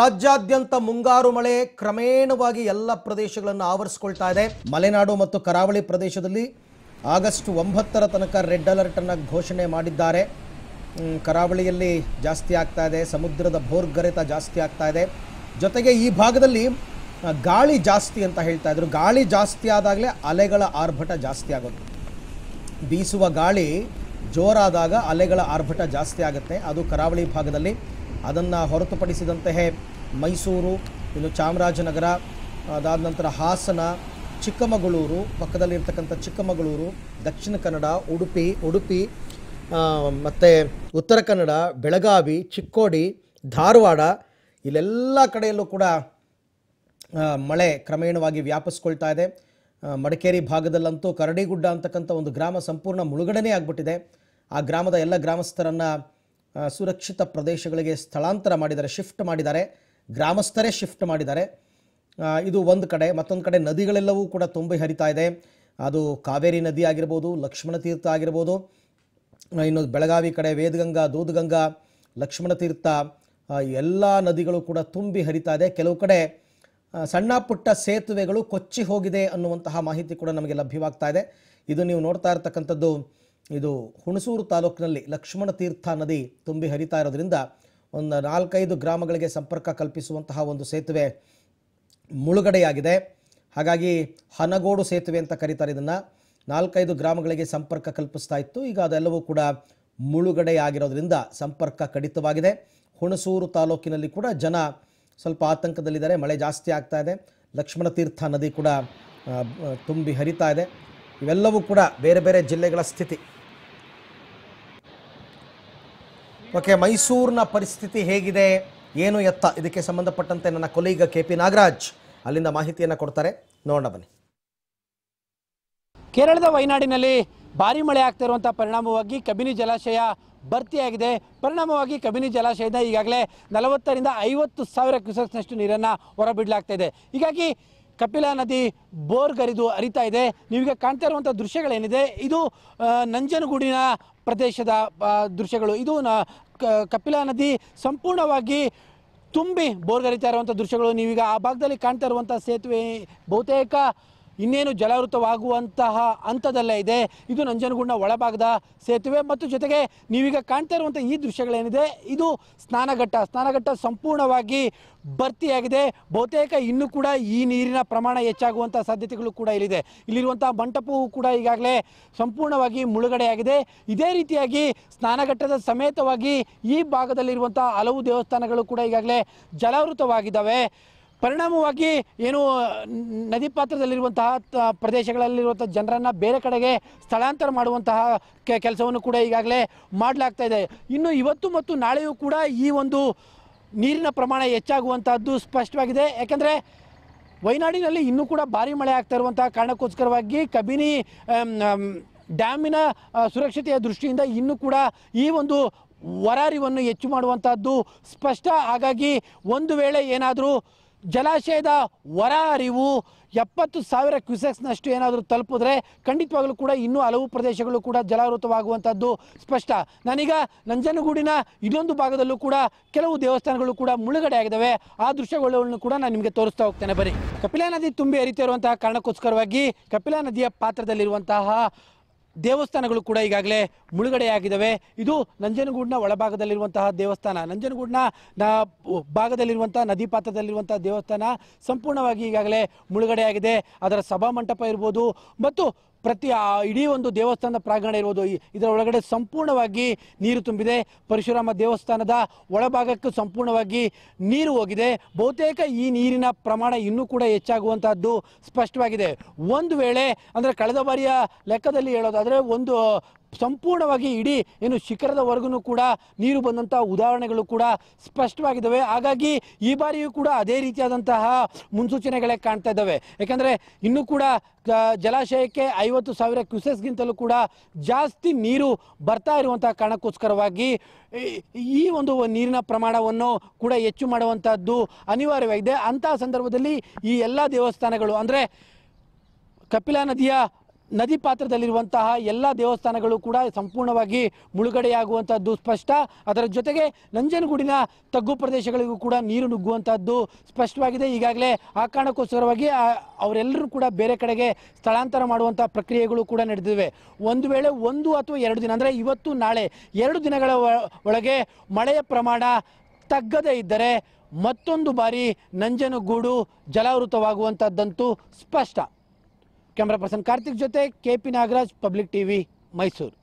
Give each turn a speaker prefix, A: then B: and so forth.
A: ರಾಜ್ಯಾದ್ಯಂತ ಮುಂಗಾರು ಮಳೆ ಕ್ರಮೇಣವಾಗಿ ಎಲ್ಲ ಪ್ರದೇಶಗಳನ್ನು ಆವರಿಸಿಕೊಳ್ತಾ ಇದೆ ಮಲೆನಾಡು ಮತ್ತು ಕರಾವಳಿ ಪ್ರದೇಶದಲ್ಲಿ ಆಗಸ್ಟ್ ಒಂಬತ್ತರ ತನಕ ರೆಡ್ ಅಲರ್ಟನ್ನು ಘೋಷಣೆ ಮಾಡಿದ್ದಾರೆ ಕರಾವಳಿಯಲ್ಲಿ ಜಾಸ್ತಿ ಆಗ್ತಾ ಇದೆ ಸಮುದ್ರದ ಭೋರ್ಗರೆತ ಜಾಸ್ತಿ ಆಗ್ತಾ ಇದೆ ಜೊತೆಗೆ ಈ ಭಾಗದಲ್ಲಿ ಗಾಳಿ ಜಾಸ್ತಿ ಅಂತ ಹೇಳ್ತಾ ಇದ್ರು ಗಾಳಿ ಜಾಸ್ತಿ ಆದಾಗಲೇ ಅಲೆಗಳ ಆರ್ಭಟ ಜಾಸ್ತಿ ಆಗೋದು ಬೀಸುವ ಗಾಳಿ ಜೋರಾದಾಗ ಅಲೆಗಳ ಆರ್ಭಟ ಜಾಸ್ತಿ ಆಗುತ್ತೆ ಅದು ಕರಾವಳಿ ಭಾಗದಲ್ಲಿ ಅದನ್ನು ಹೊರತುಪಡಿಸಿದಂತಹ ಮೈಸೂರು ಇನ್ನು ಚಾಮರಾಜನಗರ ಅದಾದ ನಂತರ ಹಾಸನ ಚಿಕ್ಕಮಗಳೂರು ಪಕ್ಕದಲ್ಲಿರ್ತಕ್ಕಂಥ ಚಿಕ್ಕಮಗಳೂರು ದಕ್ಷಿಣ ಕನ್ನಡ ಉಡುಪಿ ಉಡುಪಿ ಮತ್ತು ಉತ್ತರ ಕನ್ನಡ ಬೆಳಗಾವಿ ಚಿಕ್ಕೋಡಿ ಧಾರವಾಡ ಇಲ್ಲೆಲ್ಲ ಕಡೆಯಲ್ಲೂ ಕೂಡ ಮಳೆ ಕ್ರಮೇಣವಾಗಿ ವ್ಯಾಪಿಸ್ಕೊಳ್ತಾ ಇದೆ ಮಡಿಕೇರಿ ಭಾಗದಲ್ಲಂತೂ ಕರಡಿಗುಡ್ಡ ಅಂತಕ್ಕಂಥ ಒಂದು ಗ್ರಾಮ ಸಂಪೂರ್ಣ ಮುಳುಗಡೆನೇ ಆಗಿಬಿಟ್ಟಿದೆ ಆ ಗ್ರಾಮದ ಎಲ್ಲ ಗ್ರಾಮಸ್ಥರನ್ನು ಸುರಕ್ಷಿತ ಪ್ರದೇಶಗಳಿಗೆ ಸ್ಥಳಾಂತರ ಮಾಡಿದ್ದಾರೆ ಶಿಫ್ಟ್ ಮಾಡಿದ್ದಾರೆ ಗ್ರಾಮಸ್ಥರೇ ಶಿಫ್ಟ್ ಮಾಡಿದ್ದಾರೆ ಇದು ಒಂದು ಕಡೆ ಮತ್ತೊಂದು ಕಡೆ ನದಿಗಳೆಲ್ಲವೂ ಕೂಡ ತುಂಬಿ ಹರಿತಾ ಇದೆ ಅದು ಕಾವೇರಿ ನದಿ ಆಗಿರ್ಬೋದು ಲಕ್ಷ್ಮಣ ತೀರ್ಥ ಆಗಿರ್ಬೋದು ಇನ್ನು ಬೆಳಗಾವಿ ಕಡೆ ವೇದಗಂಗಾ ದೂದ್ಗಂಗಾ ಲಕ್ಷ್ಮಣ ತೀರ್ಥ ಎಲ್ಲ ನದಿಗಳು ಕೂಡ ತುಂಬಿ ಹರಿತಾ ಇದೆ ಕೆಲವು ಕಡೆ ಸಣ್ಣ ಪುಟ್ಟ ಸೇತುವೆಗಳು ಕೊಚ್ಚಿ ಹೋಗಿದೆ ಅನ್ನುವಂತಹ ಮಾಹಿತಿ ಕೂಡ ನಮಗೆ ಲಭ್ಯವಾಗ್ತಾ ಇದೆ ಇದು ನೀವು ನೋಡ್ತಾ ಇರತಕ್ಕಂಥದ್ದು ಇದು ಹುಣಸೂರು ತಾಲೂಕಿನಲ್ಲಿ ಲಕ್ಷ್ಮಣ ತೀರ್ಥ ನದಿ ತುಂಬಿ ಹರಿತಾ ಇರೋದ್ರಿಂದ ಒಂದು ನಾಲ್ಕೈದು ಗ್ರಾಮಗಳಿಗೆ ಸಂಪರ್ಕ ಕಲ್ಪಿಸುವಂತಹ ಒಂದು ಸೇತುವೆ ಮುಳುಗಡೆಯಾಗಿದೆ ಹಾಗಾಗಿ ಹನಗೋಡು ಸೇತುವೆ ಅಂತ ಕರೀತಾರೆ ಇದನ್ನು ನಾಲ್ಕೈದು ಗ್ರಾಮಗಳಿಗೆ ಸಂಪರ್ಕ ಕಲ್ಪಿಸ್ತಾ ಇತ್ತು ಈಗ ಅದೆಲ್ಲವೂ ಕೂಡ ಮುಳುಗಡೆಯಾಗಿರೋದ್ರಿಂದ ಸಂಪರ್ಕ ಕಡಿತವಾಗಿದೆ ಹುಣಸೂರು ತಾಲೂಕಿನಲ್ಲಿ ಕೂಡ ಜನ ಸ್ವಲ್ಪ ಆತಂಕದಲ್ಲಿದ್ದಾರೆ ಮಳೆ ಜಾಸ್ತಿ ಆಗ್ತಾ ಇದೆ ಲಕ್ಷ್ಮಣ ತೀರ್ಥ ನದಿ ಕೂಡ ತುಂಬಿ ಹರಿತಾ ಇದೆ ಇವೆಲ್ಲವೂ ಕೂಡ ಬೇರೆ ಬೇರೆ ಜಿಲ್ಲೆಗಳ ಸ್ಥಿತಿ ಓಕೆ ಮೈಸೂರಿನ ಪರಿಸ್ಥಿತಿ ಹೇಗಿದೆ ಏನು ಎತ್ತ ಇದಕ್ಕೆ ಸಂಬಂಧಪಟ್ಟಂತೆ ನನ್ನ ಕೊಲೀಗ ಕೆ ಪಿ ನಾಗರಾಜ್ ಅಲ್ಲಿಂದ ಮಾಹಿತಿಯನ್ನು ಕೊಡ್ತಾರೆ ನೋಡೋಣ ಬನ್ನಿ
B: ಕೇರಳದ ವಯನಾಡಿನಲ್ಲಿ ಭಾರಿ ಮಳೆ ಆಗ್ತಾ ಇರುವಂಥ ಪರಿಣಾಮವಾಗಿ ಕಬಿನಿ ಜಲಾಶಯ ಭರ್ತಿಯಾಗಿದೆ ಪರಿಣಾಮವಾಗಿ ಕಬಿನಿ ಜಲಾಶಯದ ಈಗಾಗಲೇ ನಲವತ್ತರಿಂದ ಐವತ್ತು ಸಾವಿರ ಕ್ಯೂಸೆಕ್ಸ್ನಷ್ಟು ನೀರನ್ನು ಹೊರಬಿಡಲಾಗ್ತಾ ಇದೆ ಹೀಗಾಗಿ ಕಪಿಲಾ ನದಿ ಬೋರ್ಗರಿದು ಅರಿತಾ ಇದೆ ನೀವೀಗ ಕಾಣ್ತಾ ಇರುವಂಥ ದೃಶ್ಯಗಳೇನಿದೆ ಇದು ನಂಜನಗೂಡಿನ ಪ್ರದೇಶದ ದೃಶ್ಯಗಳು ಇದು ನ ಕಪಿಲಾ ನದಿ ಸಂಪೂರ್ಣವಾಗಿ ತುಂಬಿ ಬೋರ್ಗರಿತಾ ಇರುವಂಥ ದೃಶ್ಯಗಳು ನೀವೀಗ ಆ ಭಾಗದಲ್ಲಿ ಕಾಣ್ತಾ ಇರುವಂಥ ಸೇತುವೆ ಬಹುತೇಕ ಇನ್ನೇನು ಜಲಾವೃತವಾಗುವಂತಹ ಹಂತದಲ್ಲೇ ಇದೆ ಇದು ನಂಜನಗೂಡಿನ ಒಳಭಾಗದ ಸೇತುವೆ ಮತ್ತು ಜೊತೆಗೆ ನೀವೀಗ ಕಾಣ್ತಾ ಇರುವಂಥ ಈ ದೃಶ್ಯಗಳೇನಿದೆ ಇದು ಸ್ನಾನಘಟ್ಟ ಸ್ನಾನಘಟ್ಟ ಸಂಪೂರ್ಣವಾಗಿ ಭರ್ತಿಯಾಗಿದೆ ಬಹುತೇಕ ಇನ್ನೂ ಕೂಡ ಈ ನೀರಿನ ಪ್ರಮಾಣ ಹೆಚ್ಚಾಗುವಂಥ ಸಾಧ್ಯತೆಗಳು ಕೂಡ ಇಲ್ಲಿದೆ ಇಲ್ಲಿರುವಂಥ ಮಂಟಪವು ಕೂಡ ಈಗಾಗಲೇ ಸಂಪೂರ್ಣವಾಗಿ ಮುಳುಗಡೆಯಾಗಿದೆ ಇದೇ ರೀತಿಯಾಗಿ ಸ್ನಾನಘಟ್ಟದ ಸಮೇತವಾಗಿ ಈ ಭಾಗದಲ್ಲಿರುವಂಥ ಹಲವು ದೇವಸ್ಥಾನಗಳು ಕೂಡ ಈಗಾಗಲೇ ಜಲಾವೃತವಾಗಿದ್ದಾವೆ ಪರಿಣಾಮವಾಗಿ ಏನು ನದಿ ಪಾತ್ರದಲ್ಲಿರುವಂತಹ ಪ್ರದೇಶಗಳಲ್ಲಿರುವಂಥ ಜನರನ್ನು ಬೇರೆ ಕಡೆಗೆ ಸ್ಥಳಾಂತರ ಮಾಡುವಂತಹ ಕೆಲಸವನ್ನು ಕೂಡ ಈಗಾಗಲೇ ಮಾಡಲಾಗ್ತಾ ಇದೆ ಇನ್ನು ಇವತ್ತು ಮತ್ತು ನಾಳೆಯೂ ಕೂಡ ಈ ಒಂದು ನೀರಿನ ಪ್ರಮಾಣ ಹೆಚ್ಚಾಗುವಂತಹದ್ದು ಸ್ಪಷ್ಟವಾಗಿದೆ ಯಾಕೆಂದರೆ ವಯನಾಡಿನಲ್ಲಿ ಇನ್ನೂ ಕೂಡ ಭಾರಿ ಮಳೆ ಆಗ್ತಾ ಇರುವಂತಹ ಕಾರಣಕ್ಕೋಸ್ಕರವಾಗಿ ಕಬಿನಿ ಡ್ಯಾಮಿನ ಸುರಕ್ಷತೆಯ ದೃಷ್ಟಿಯಿಂದ ಇನ್ನೂ ಕೂಡ ಈ ಒಂದು ವರಾರಿವನ್ನು ಹೆಚ್ಚು ಮಾಡುವಂತಹದ್ದು ಸ್ಪಷ್ಟ ಹಾಗಾಗಿ ಒಂದು ವೇಳೆ ಏನಾದರೂ ಜಲಾಶಯದ ಹೊರ ಅರಿವು ಎಪ್ಪತ್ತು ಸಾವಿರ ಕ್ಯೂಸೆಕ್ಸ್ನಷ್ಟು ಏನಾದರೂ ತಲುಪಿದ್ರೆ ಖಂಡಿತವಾಗಲೂ ಕೂಡ ಇನ್ನೂ ಹಲವು ಪ್ರದೇಶಗಳು ಕೂಡ ಜಲಾವೃತವಾಗುವಂಥದ್ದು ಸ್ಪಷ್ಟ ನಾನೀಗ ನಂಜನಗೂಡಿನ ಇದೊಂದು ಭಾಗದಲ್ಲೂ ಕೂಡ ಕೆಲವು ದೇವಸ್ಥಾನಗಳು ಕೂಡ ಮುಳುಗಡೆ ಆಗಿದ್ದಾವೆ ಆ ದೃಶ್ಯಗಳನ್ನು ಕೂಡ ನಾನು ನಿಮಗೆ ತೋರಿಸ್ತಾ ಹೋಗ್ತೇನೆ ಬರೀ ಕಪಿಲಾ ನದಿ ತುಂಬಿ ಹರಿತಿರುವಂತಹ ಕಾರಣಕ್ಕೋಸ್ಕರವಾಗಿ ಕಪಿಲಾ ನದಿಯ ಪಾತ್ರದಲ್ಲಿರುವಂತಹ ದೇವಸ್ಥಾನಗಳು ಕೂಡ ಈಗಾಗಲೇ ಮುಳುಗಡೆಯಾಗಿದ್ದಾವೆ ಇದು ನಂಜನಗೂಡಿನ ಒಳಭಾಗದಲ್ಲಿರುವಂತಹ ದೇವಸ್ಥಾನ ನಂಜನಗೂಡಿನ ಭಾಗದಲ್ಲಿರುವಂತಹ ನದಿ ಪಾತ್ರದಲ್ಲಿರುವಂತಹ ದೇವಸ್ಥಾನ ಸಂಪೂರ್ಣವಾಗಿ ಈಗಾಗಲೇ ಮುಳುಗಡೆಯಾಗಿದೆ ಅದರ ಸಭಾ ಮಂಟಪ ಇರ್ಬೋದು ಮತ್ತು ಪ್ರತಿ ಇಡೀ ಒಂದು ದೇವಸ್ಥಾನದ ಪ್ರಾಂಗಣ ಇರ್ಬೋದು ಇದರ ಒಳಗಡೆ ಸಂಪೂರ್ಣವಾಗಿ ನೀರು ತುಂಬಿದೆ ಪರಶುರಾಮ ದೇವಸ್ಥಾನದ ಒಳಭಾಗಕ್ಕೂ ಸಂಪೂರ್ಣವಾಗಿ ನೀರು ಹೋಗಿದೆ ಬಹುತೇಕ ಈ ನೀರಿನ ಪ್ರಮಾಣ ಇನ್ನೂ ಕೂಡ ಹೆಚ್ಚಾಗುವಂತಹದ್ದು ಸ್ಪಷ್ಟವಾಗಿದೆ ಒಂದು ವೇಳೆ ಅಂದರೆ ಕಳೆದ ಬಾರಿಯ ಲೆಕ್ಕದಲ್ಲಿ ಹೇಳೋದಾದರೆ ಒಂದು ಸಂಪೂರ್ಣವಾಗಿ ಇಡೀ ಏನು ಶಿಖರದವರೆಗೂ ಕೂಡ ನೀರು ಬಂದಂಥ ಉದಾಹರಣೆಗಳು ಕೂಡ ಸ್ಪಷ್ಟವಾಗಿದ್ದಾವೆ ಹಾಗಾಗಿ ಈ ಬಾರಿಯೂ ಕೂಡ ಅದೇ ರೀತಿಯಾದಂತಹ ಮುನ್ಸೂಚನೆಗಳೇ ಕಾಣ್ತಾ ಇದ್ದಾವೆ ಯಾಕಂದರೆ ಇನ್ನೂ ಕೂಡ ಜಲಾಶಯಕ್ಕೆ ಐವತ್ತು ಸಾವಿರ ಕ್ಯೂಸೆಸ್ಗಿಂತಲೂ ಕೂಡ ಜಾಸ್ತಿ ನೀರು ಬರ್ತಾ ಇರುವಂತಹ ಕಾರಣಕ್ಕೋಸ್ಕರವಾಗಿ ಈ ಒಂದು ನೀರಿನ ಪ್ರಮಾಣವನ್ನು ಕೂಡ ಹೆಚ್ಚು ಮಾಡುವಂಥದ್ದು ಅನಿವಾರ್ಯವಾಗಿದೆ ಅಂತಹ ಸಂದರ್ಭದಲ್ಲಿ ಈ ಎಲ್ಲ ದೇವಸ್ಥಾನಗಳು ಅಂದರೆ ಕಪಿಲಾ ನದಿಯ ನದಿ ಪಾತ್ರದಲ್ಲಿರುವಂತಹ ಎಲ್ಲ ದೇವಸ್ಥಾನಗಳು ಕೂಡ ಸಂಪೂರ್ಣವಾಗಿ ಮುಳುಗಡೆಯಾಗುವಂಥದ್ದು ಸ್ಪಷ್ಟ ಅದರ ಜೊತೆಗೆ ನಂಜನಗೂಡಿನ ತಗ್ಗು ಪ್ರದೇಶಗಳಿಗೂ ಕೂಡ ನೀರು ನುಗ್ಗುವಂಥದ್ದು ಸ್ಪಷ್ಟವಾಗಿದೆ ಈಗಾಗಲೇ ಆ ಕಾರಣಕ್ಕೋಸ್ಕರವಾಗಿ ಅವರೆಲ್ಲರೂ ಕೂಡ ಬೇರೆ ಕಡೆಗೆ ಸ್ಥಳಾಂತರ ಮಾಡುವಂಥ ಪ್ರಕ್ರಿಯೆಗಳು ಕೂಡ ನಡೆದಿವೆ ಒಂದು ವೇಳೆ ಒಂದು ಅಥವಾ ಎರಡು ದಿನ ಅಂದರೆ ಇವತ್ತು ನಾಳೆ ಎರಡು ದಿನಗಳ ಒಳಗೆ ಮಳೆಯ ಪ್ರಮಾಣ ತಗ್ಗದೇ ಇದ್ದರೆ ಮತ್ತೊಂದು ಬಾರಿ ನಂಜನಗೂಡು ಜಲಾವೃತವಾಗುವಂಥದ್ದಂತೂ ಸ್ಪಷ್ಟ ಕ್ಯಾಮ್ರಾ ಪರ್ಸನ್ ಕಾರ್ತಿಕ್ ಜೊತೆ P Nagaraj public TV Mysuru